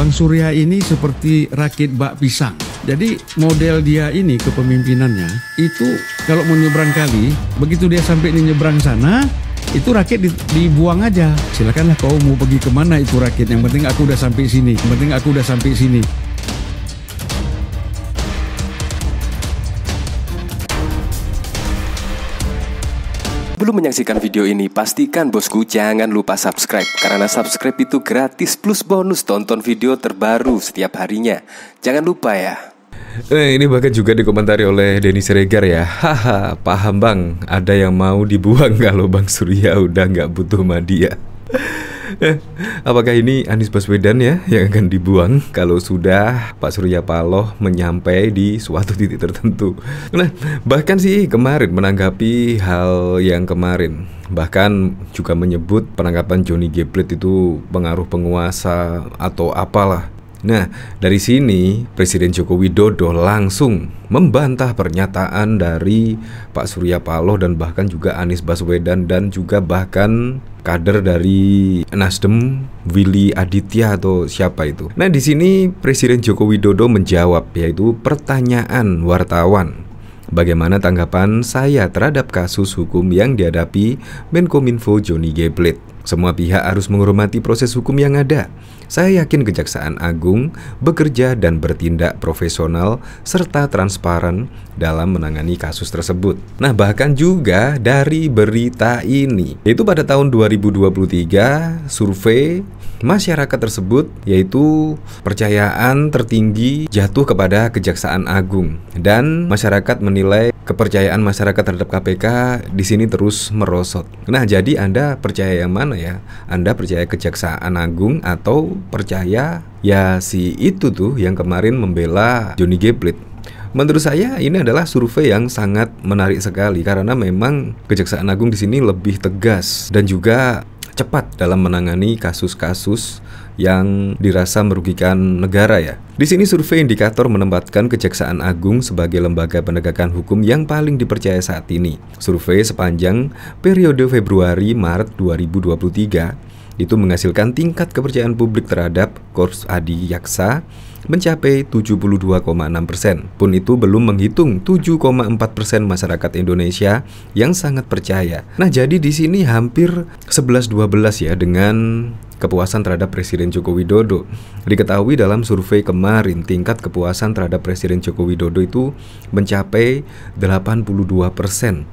Bang Surya ini seperti rakit bak pisang. Jadi model dia ini kepemimpinannya itu kalau mau nyebrang kali, begitu dia sampai di nyebrang sana, itu rakit dibuang aja. Silakanlah kau mau pergi kemana itu rakit. Yang penting aku udah sampai sini. Yang penting aku udah sampai sini. Sebelum menyaksikan video ini, pastikan bosku jangan lupa subscribe Karena subscribe itu gratis plus bonus tonton video terbaru setiap harinya Jangan lupa ya Eh, ini bahkan juga dikomentari oleh Denny Siregar ya Haha, paham bang, ada yang mau dibuang kalau Bang Surya udah nggak butuh ya Apakah ini Anies Baswedan ya yang akan dibuang kalau sudah Pak Surya Paloh menyampai di suatu titik tertentu? Nah, bahkan sih kemarin menanggapi hal yang kemarin bahkan juga menyebut penangkapan Johnny Geblet itu pengaruh penguasa atau apalah Nah, dari sini Presiden Joko Widodo langsung membantah pernyataan dari Pak Surya Paloh dan bahkan juga Anies Baswedan dan juga bahkan kader dari Nasdem Willy Aditya atau siapa itu. Nah, di sini Presiden Joko Widodo menjawab yaitu pertanyaan wartawan Bagaimana tanggapan saya terhadap kasus hukum yang dihadapi Menkominfo Joni Geblit? Semua pihak harus menghormati proses hukum yang ada. Saya yakin Kejaksaan Agung bekerja dan bertindak profesional serta transparan dalam menangani kasus tersebut. Nah, bahkan juga dari berita ini, yaitu pada tahun 2023, survei masyarakat tersebut yaitu percayaan tertinggi jatuh kepada Kejaksaan Agung dan masyarakat menilai kepercayaan masyarakat terhadap KPK di sini terus merosot. Nah, jadi Anda percaya yang mana? mana ya? Anda percaya Kejaksaan Agung atau percaya ya si itu tuh yang kemarin membela Johnny Geplit? Menurut saya ini adalah survei yang sangat menarik sekali karena memang Kejaksaan Agung di sini lebih tegas dan juga cepat dalam menangani kasus-kasus yang dirasa merugikan negara ya. Di sini survei indikator menempatkan Kejaksaan Agung sebagai lembaga penegakan hukum yang paling dipercaya saat ini. Survei sepanjang periode Februari-Maret 2023 itu menghasilkan tingkat kepercayaan publik terhadap Korps Adi Yaksa mencapai 72,6 persen. Pun itu belum menghitung 7,4 persen masyarakat Indonesia yang sangat percaya. Nah jadi di sini hampir 11-12 ya dengan kepuasan terhadap Presiden Joko Widodo. Diketahui dalam survei kemarin tingkat kepuasan terhadap Presiden Joko Widodo itu mencapai 82%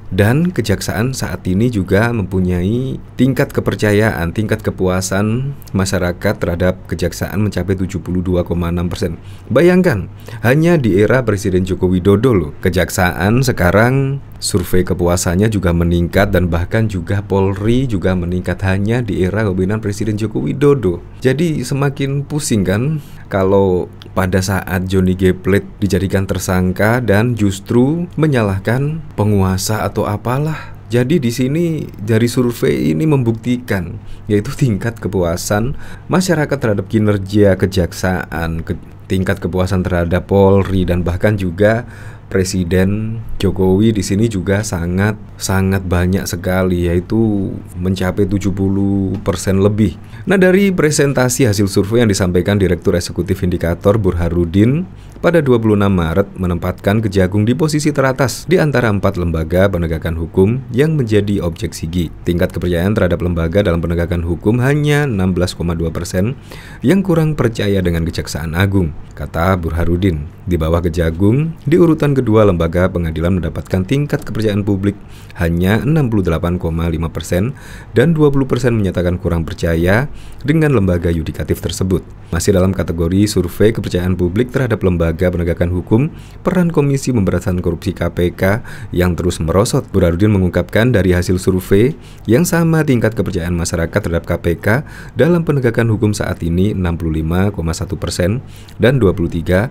dan kejaksaan saat ini juga mempunyai tingkat kepercayaan, tingkat kepuasan masyarakat terhadap kejaksaan mencapai 72,6%. Bayangkan, hanya di era Presiden Joko Widodo loh, kejaksaan sekarang Survei kepuasannya juga meningkat dan bahkan juga Polri juga meningkat hanya di era kepemimpinan Presiden Joko Widodo. Jadi semakin pusing kan kalau pada saat Johnny G plate dijadikan tersangka dan justru menyalahkan penguasa atau apalah jadi di sini dari survei ini membuktikan yaitu tingkat kepuasan masyarakat terhadap kinerja kejaksaan, ke tingkat kepuasan terhadap Polri dan bahkan juga Presiden Jokowi di sini juga sangat sangat banyak sekali yaitu mencapai 70% lebih. Nah, dari presentasi hasil survei yang disampaikan Direktur Eksekutif Indikator Burharudin pada 26 Maret menempatkan Kejagung di posisi teratas di antara empat lembaga penegakan hukum yang menjadi objek sigi. Tingkat kepercayaan terhadap lembaga dalam penegakan hukum hanya 16,2% yang kurang percaya dengan Kejaksaan Agung, kata Burharudin. Di bawah Kejagung, di urutan kedua, lembaga pengadilan mendapatkan tingkat kepercayaan publik hanya 68,5 persen dan 20 persen menyatakan kurang percaya dengan lembaga yudikatif tersebut. Masih dalam kategori survei kepercayaan publik terhadap lembaga penegakan hukum, peran Komisi Pemberantasan Korupsi KPK yang terus merosot. Burarudin mengungkapkan dari hasil survei yang sama tingkat kepercayaan masyarakat terhadap KPK dalam penegakan hukum saat ini 65,1 persen dan 23,6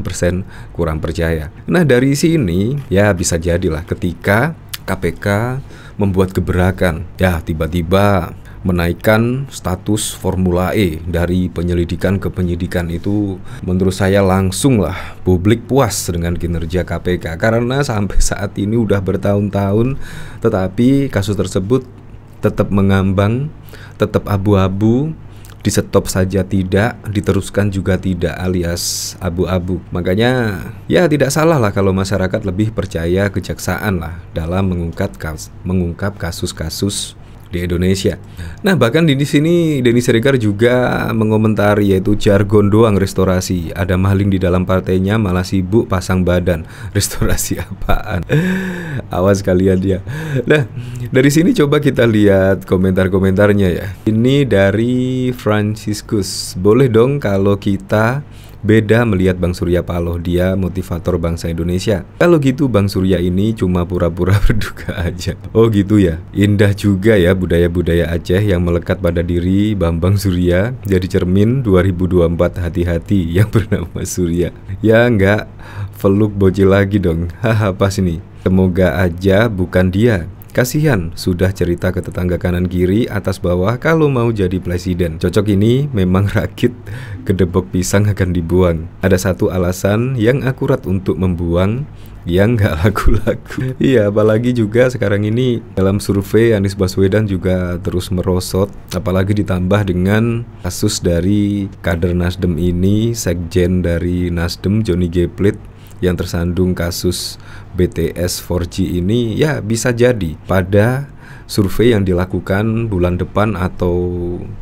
persen kurang percaya. Nah dari sini ya bisa jadilah ketika KPK membuat gebrakan ya tiba-tiba menaikkan status Formula E dari penyelidikan ke penyidikan itu menurut saya langsung lah publik puas dengan kinerja KPK karena sampai saat ini udah bertahun-tahun tetapi kasus tersebut tetap mengambang, tetap abu-abu di stop saja tidak, diteruskan juga tidak alias abu-abu. Makanya ya tidak salah lah kalau masyarakat lebih percaya kejaksaan lah dalam mengungkap kas mengungkap kasus-kasus di Indonesia. Nah, bahkan di sini Denny Siregar juga mengomentari yaitu jargon doang restorasi. Ada maling di dalam partainya malah sibuk pasang badan. Restorasi apaan? Awas kalian dia. Ya. Nah, dari sini coba kita lihat komentar-komentarnya ya. Ini dari Franciscus. Boleh dong kalau kita Beda melihat Bang Surya Paloh, dia motivator bangsa Indonesia. Kalau gitu Bang Surya ini cuma pura-pura berduka aja. Oh gitu ya. Indah juga ya budaya-budaya Aceh yang melekat pada diri Bambang Surya. Jadi cermin 2024 hati-hati yang bernama Surya. Ya enggak, peluk bocil lagi dong. Haha pas ini. Semoga aja bukan dia Kasihan, sudah cerita ke tetangga kanan kiri atas bawah kalau mau jadi presiden. Cocok ini memang rakit, kedebok pisang akan dibuang. Ada satu alasan yang akurat untuk membuang yang nggak laku-laku. Iya, apalagi juga sekarang ini dalam survei Anies Baswedan juga terus merosot, apalagi ditambah dengan kasus dari kader Nasdem ini, sekjen dari Nasdem Joni Geplit yang tersandung kasus BTS 4G ini ya bisa jadi pada survei yang dilakukan bulan depan atau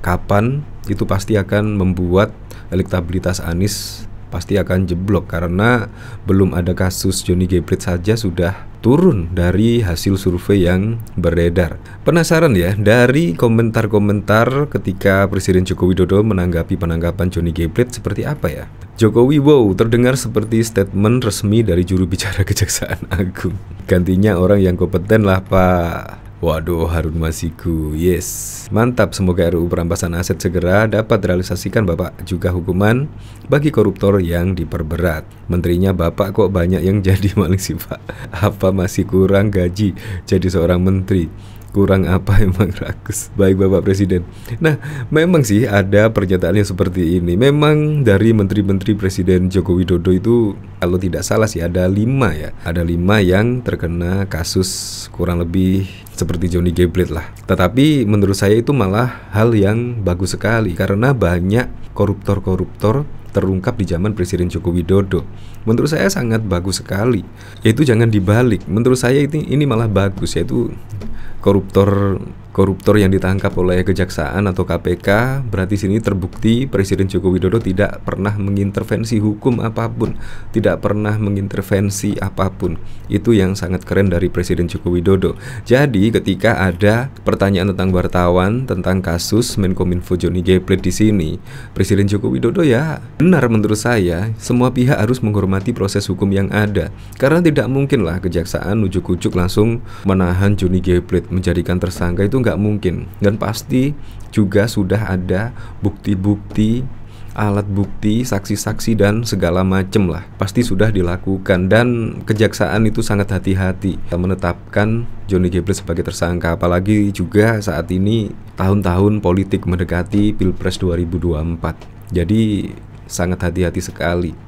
kapan itu pasti akan membuat elektabilitas Anies pasti akan jeblok karena belum ada kasus Johnny Geprit saja sudah turun dari hasil survei yang beredar. Penasaran ya dari komentar-komentar ketika Presiden Joko Widodo menanggapi penanggapan Johnny Geprit seperti apa ya? Jokowi wow terdengar seperti statement resmi dari juru bicara Kejaksaan Agung. Gantinya orang yang kompeten lah Pak. Waduh Harun Masiku, yes Mantap, semoga RUU perampasan aset segera dapat realisasikan Bapak juga hukuman bagi koruptor yang diperberat Menterinya Bapak kok banyak yang jadi maling sih Pak Apa masih kurang gaji jadi seorang menteri kurang apa emang rakus baik Bapak Presiden. Nah, memang sih ada pernyataan yang seperti ini. Memang dari menteri-menteri Presiden Joko Widodo itu kalau tidak salah sih ada lima ya, ada lima yang terkena kasus kurang lebih seperti Johnny Geblet lah. Tetapi menurut saya itu malah hal yang bagus sekali karena banyak koruptor-koruptor terungkap di zaman Presiden Joko Widodo. Menurut saya sangat bagus sekali. Yaitu jangan dibalik. Menurut saya ini ini malah bagus yaitu koruptor koruptor yang ditangkap oleh kejaksaan atau KPK, berarti sini terbukti Presiden Joko Widodo tidak pernah mengintervensi hukum apapun, tidak pernah mengintervensi apapun. Itu yang sangat keren dari Presiden Joko Widodo. Jadi, ketika ada pertanyaan tentang wartawan, tentang kasus Menkominfo Joni Plate di sini, Presiden Joko Widodo ya benar menurut saya, semua pihak harus menghormati proses hukum yang ada. Karena tidak mungkinlah kejaksaan ujuk-ujuk langsung menahan Joni Plate menjadikan tersangka itu nggak mungkin dan pasti juga sudah ada bukti-bukti alat bukti, saksi-saksi dan segala macem lah pasti sudah dilakukan dan kejaksaan itu sangat hati-hati menetapkan Johnny Gabriel sebagai tersangka apalagi juga saat ini tahun-tahun politik mendekati Pilpres 2024 jadi sangat hati-hati sekali